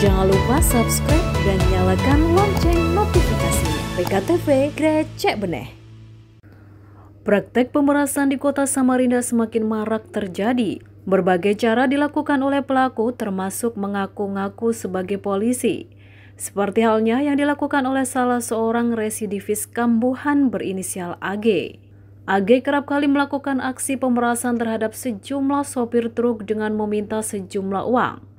Jangan lupa subscribe dan nyalakan lonceng notifikasi. PKTV Grecek Beneh. Praktek pemerasan di kota Samarinda semakin marak terjadi. Berbagai cara dilakukan oleh pelaku termasuk mengaku-ngaku sebagai polisi. Seperti halnya yang dilakukan oleh salah seorang residivis kambuhan berinisial AG. AG kerap kali melakukan aksi pemerasan terhadap sejumlah sopir truk dengan meminta sejumlah uang.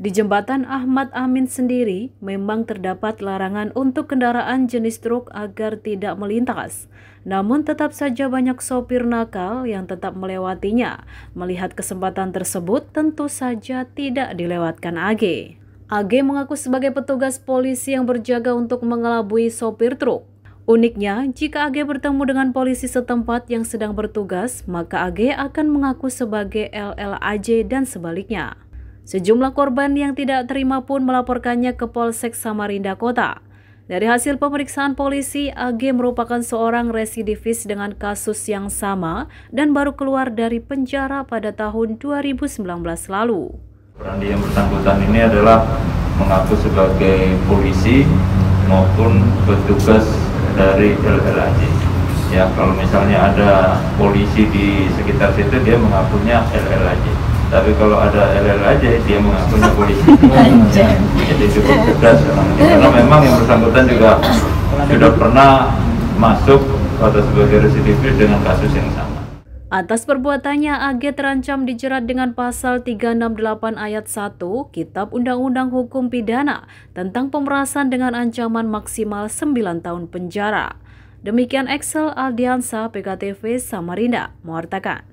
Di jembatan Ahmad Amin sendiri memang terdapat larangan untuk kendaraan jenis truk agar tidak melintas. Namun tetap saja banyak sopir nakal yang tetap melewatinya. Melihat kesempatan tersebut tentu saja tidak dilewatkan AG. AG mengaku sebagai petugas polisi yang berjaga untuk mengelabui sopir truk. Uniknya, jika AG bertemu dengan polisi setempat yang sedang bertugas, maka AG akan mengaku sebagai LLAJ dan sebaliknya. Sejumlah korban yang tidak terima pun melaporkannya ke Polsek Samarinda Kota. Dari hasil pemeriksaan polisi, AG merupakan seorang residivis dengan kasus yang sama dan baru keluar dari penjara pada tahun 2019 lalu. Peran yang bersangkutan ini adalah mengaku sebagai polisi maupun petugas dari LLAJ. Ya, kalau misalnya ada polisi di sekitar situ, dia mengakunya LLAJ tapi kalau ada LL aja dia mengaku mengakuinya polisi jadi cukup tegas karena memang yang bersangkutan juga sudah pernah masuk atau sebagai residivis dengan kasus yang sama Atas perbuatannya, AG terancam dijerat dengan pasal 368 ayat 1 Kitab Undang-Undang Hukum Pidana tentang pemerasan dengan ancaman maksimal 9 tahun penjara. Demikian Excel Aldiansa PKTV Samarinda mewartakan.